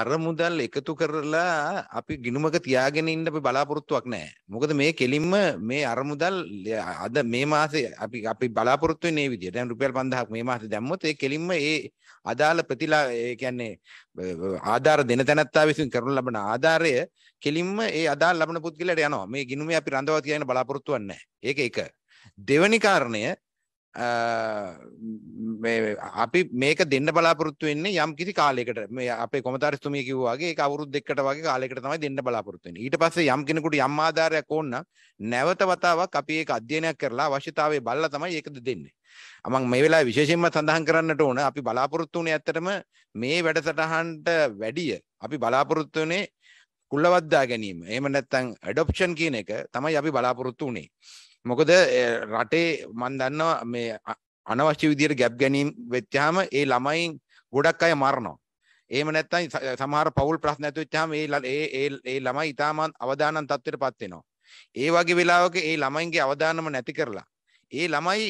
අරමුදල් එකතු කරලා අපි ගිනුමක තියාගෙන ඉන්න අපි බලාපොරොත්තුවක් නැහැ. මොකද මේ කෙලින්ම මේ අරමුදල් අද මේ මාසේ අපි අපි බලාපොරොත්තු වෙන්නේ මේ විදියට. දැන් රුපියල් 5000ක් මේ මාසේ දැම්මොත් ඒ කෙලින්ම ඒ අදාළ ප්‍රතිලා ඒ කියන්නේ ආධාර දෙන තැනැත්තා විසින් කරනු ලබන ආධාරය කෙලින්ම ඒ අදාළ ලබන පුද්ගලයාට යනවා. මේ ගිනුමේ අපි රඳවා තියාගෙන බලාපොරොත්තුවක් නැහැ. ඒක එක. දෙවැනි කාරණය අපි මේක දෙන්න බලාපොරොත්තු වෙන්නේ යම් කිසි කාලයකට මේ අපේ කොමතාරිස්තුමිය කිව්වාගේ ඒක අවුරුදු දෙකකට වගේ කාලයකට තමයි දෙන්න බලාපොරොත්තු වෙන්නේ. ඊට පස්සේ යම් කෙනෙකුට යම් ආධාරයක් ඕන නම් නැවත වතාවක් අපි ඒක අධ්‍යයනයක් කරලා අවශ්‍යතාවය බලලා තමයි ඒකද දෙන්නේ. මම මේ වෙලාවේ විශේෂයෙන්ම සඳහන් කරන්නට ඕන අපි බලාපොරොත්තු වුණේ ඇත්තටම මේ වැඩසටහනට වැඩිය අපි බලාපොරොත්තු වෙන්නේ කුල්ලවද්දා ගැනීම. එහෙම නැත්නම් ඇඩොප්ෂන් කියන එක තමයි අපි බලාපොරොත්තු වුණේ. මොකද රටේ මන් දන්නවා මේ අනවශ්‍ය විදිහට ගැප් ගැනීම වෙච්චාම ඒ ළමයින් ගොඩක් අය මරනවා. එහෙම නැත්නම් සමහර පවුල් ප්‍රශ්න ඇති වෙච්චාම ඒ ඒ ඒ ළමයි ඊටම අවදානම් තත්ත්වයටපත් වෙනවා. ඒ වගේ වෙලාවක ඒ ළමයින්ගේ අවදානම නැති කරලා ඒ ළමයි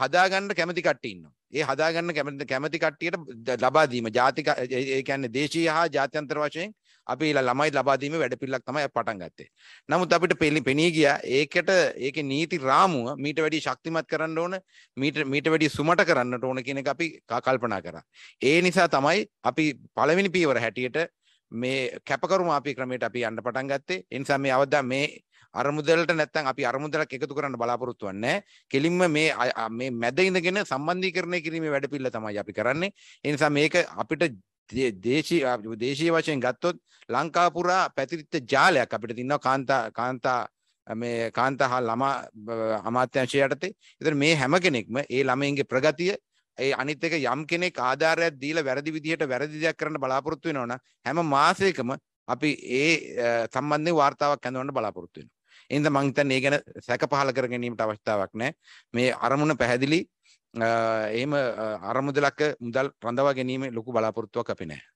හදාගන්න කැමති කට්ටිය ඉන්නවා. ඒ හදාගන්න කැමති කැමති කට්ටියට ලබා දීම ජාතික ඒ කියන්නේ දේශීය හා ජාත්‍යන්තර වශයෙන් අපි ළමයි ලබා දීමේ වැඩපිළිවෙලක් තමයි පටන් ගත්තේ. නමුත් අපිට පෙනී ගියා ඒකට ඒකේ නීති රාමුව මීට වැඩිය ශක්තිමත් කරන්න ඕන මීට මීට වැඩිය සුමට කරන්නට ඕන කියන එක අපි කල්පනා කරා. ඒ නිසා තමයි අපි පළවෙනි පියවර හැටියට මේ කැපකරුම අපි ක්‍රමයට අපි යන්න පටන් ගත්තේ. ඒ නිසා මේ අවදා මේ අරමුදලට නැත්තම් අපි අරමුදලක් එකතු කරන්න බලාපොරොත්තු වෙන්නේ කෙලින්ම මේ මේ මැද ඉඳගෙන සම්බන්ධීකරණය කිරීමේ වැඩපිළිවෙල තමයි අපි කරන්නේ. ඒ නිසා මේක අපිට දේශී දේශීය වශයෙන් ගත්තොත් ලංකාව පුරා පැතිරිච්ච ජාලයක් අපිට තියෙනවා කාන්තා කාන්තා මේ කාන්තා හා ළමා අමාත්‍යංශය යටතේ. ඒතර මේ හැම කෙනෙක්ම ඒ ළමයින්ගේ ප්‍රගතිය ඒ අනිත් එක යම් කෙනෙක් ආධාරයක් දීලා වැරදි විදිහට වැරදි දෙයක් කරන්න බලාපොරොත්තු වෙනවනම් හැම මාසයකම අපි ඒ සම්බන්ධයෙන් වார்த்தාවක් හඳුන්වන්න බලාපොරොත්තු වෙනවා. එහෙනම් මම හිතන්නේ ඒ ගැන සැක පහල කර ගැනීමට අවස්ථාවක් නැහැ. මේ අරමුණ පැහැදිලි එහෙම අරමුදලක මුදල් රඳවා ගැනීම ලොකු බලාපොරොත්තුවක් අපි නැහැ.